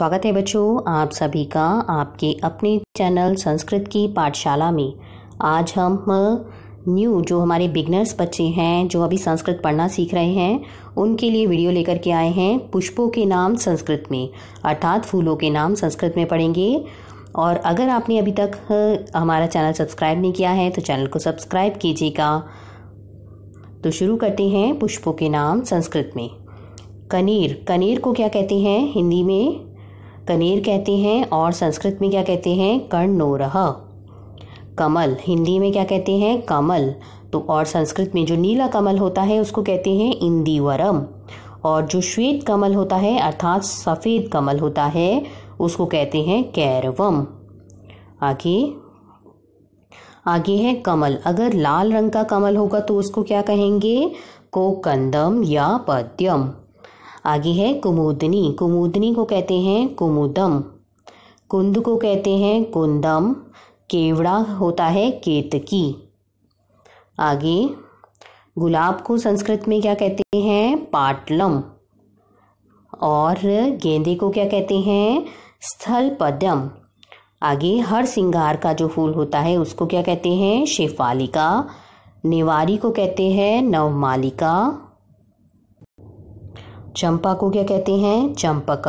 स्वागत है बच्चों आप सभी का आपके अपने चैनल संस्कृत की पाठशाला में आज हम न्यू जो हमारे बिगनर्स बच्चे हैं जो अभी संस्कृत पढ़ना सीख रहे हैं उनके लिए वीडियो लेकर के आए हैं पुष्पों के नाम संस्कृत में अर्थात फूलों के नाम संस्कृत में पढ़ेंगे और अगर आपने अभी तक हमारा चैनल सब्सक्राइब नहीं किया है तो चैनल को सब्सक्राइब कीजिएगा तो शुरू करते हैं पुष्पों के नाम संस्कृत में कनेर कनेर को क्या कहते हैं हिंदी में कनेर कहते हैं और संस्कृत में क्या कहते हैं कर्णोरह कमल हिंदी में क्या कहते हैं कमल तो और संस्कृत में जो नीला कमल होता है उसको कहते हैं इंदीवरम और जो श्वेत कमल होता है अर्थात सफ़ेद कमल होता है उसको कहते हैं कैरवम आगे आगे है कमल अगर लाल रंग का कमल होगा तो उसको क्या कहेंगे कोकंदम या पद्यम आगे है कुमुदनी कुमुदनी को कहते हैं कुमुदम कुंद को कहते हैं कुंदम केवड़ा होता है केतकी आगे गुलाब को संस्कृत में क्या कहते हैं पाटलम और गेंदे को क्या कहते हैं स्थल पद्यम आगे हर सिंगार का जो फूल होता है उसको क्या कहते हैं शेफालिका नेवारी को कहते हैं नवमालिका चंपा को क्या कहते हैं चंपक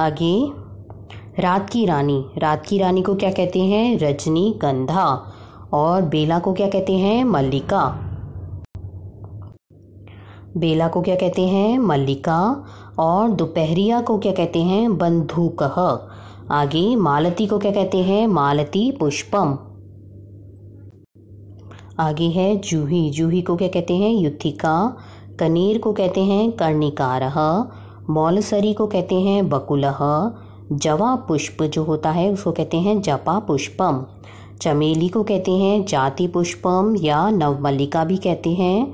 आगे रात की रानी रात की रानी को क्या कहते हैं रजनी गंधा और बेला को क्या कहते हैं मल्लिका बेला को क्या कहते हैं मल्लिका और दोपहरिया को क्या कहते हैं कह आगे मालती को क्या कहते हैं मालती पुष्पम आगे है जूही जूही को क्या कहते हैं युथिका कनेर को कहते हैं कर्णिकार मौलसरी को कहते हैं बकुलह जवा पुष्प जो होता है उसको कहते हैं जपा पुष्पम चमेली को कहते हैं जाति पुष्पम या नवमल्लिका भी कहते हैं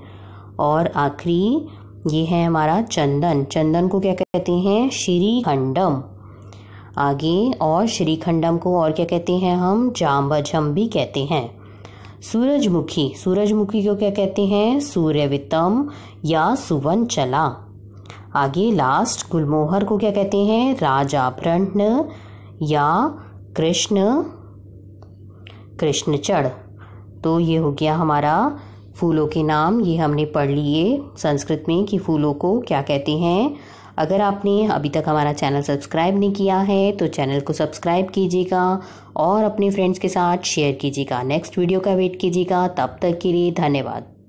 और आखिरी ये है हमारा चंदन चंदन को क्या कहते हैं श्रीखंडम आगे और श्रीखंडम को और क्या कहते हैं हम जाम्बजम भी कहते हैं सूरजमुखी सूरजमुखी को क्या कहते हैं सूर्यवितम या सुवन चला आगे लास्ट गुलमोहर को क्या कहते हैं राजाभरण या कृष्ण कृष्णचढ़ तो ये हो गया हमारा फूलों के नाम ये हमने पढ़ लिए संस्कृत में कि फूलों को क्या कहते हैं अगर आपने अभी तक हमारा चैनल सब्सक्राइब नहीं किया है तो चैनल को सब्सक्राइब कीजिएगा और अपने फ्रेंड्स के साथ शेयर कीजिएगा नेक्स्ट वीडियो का वेट कीजिएगा तब तक के लिए धन्यवाद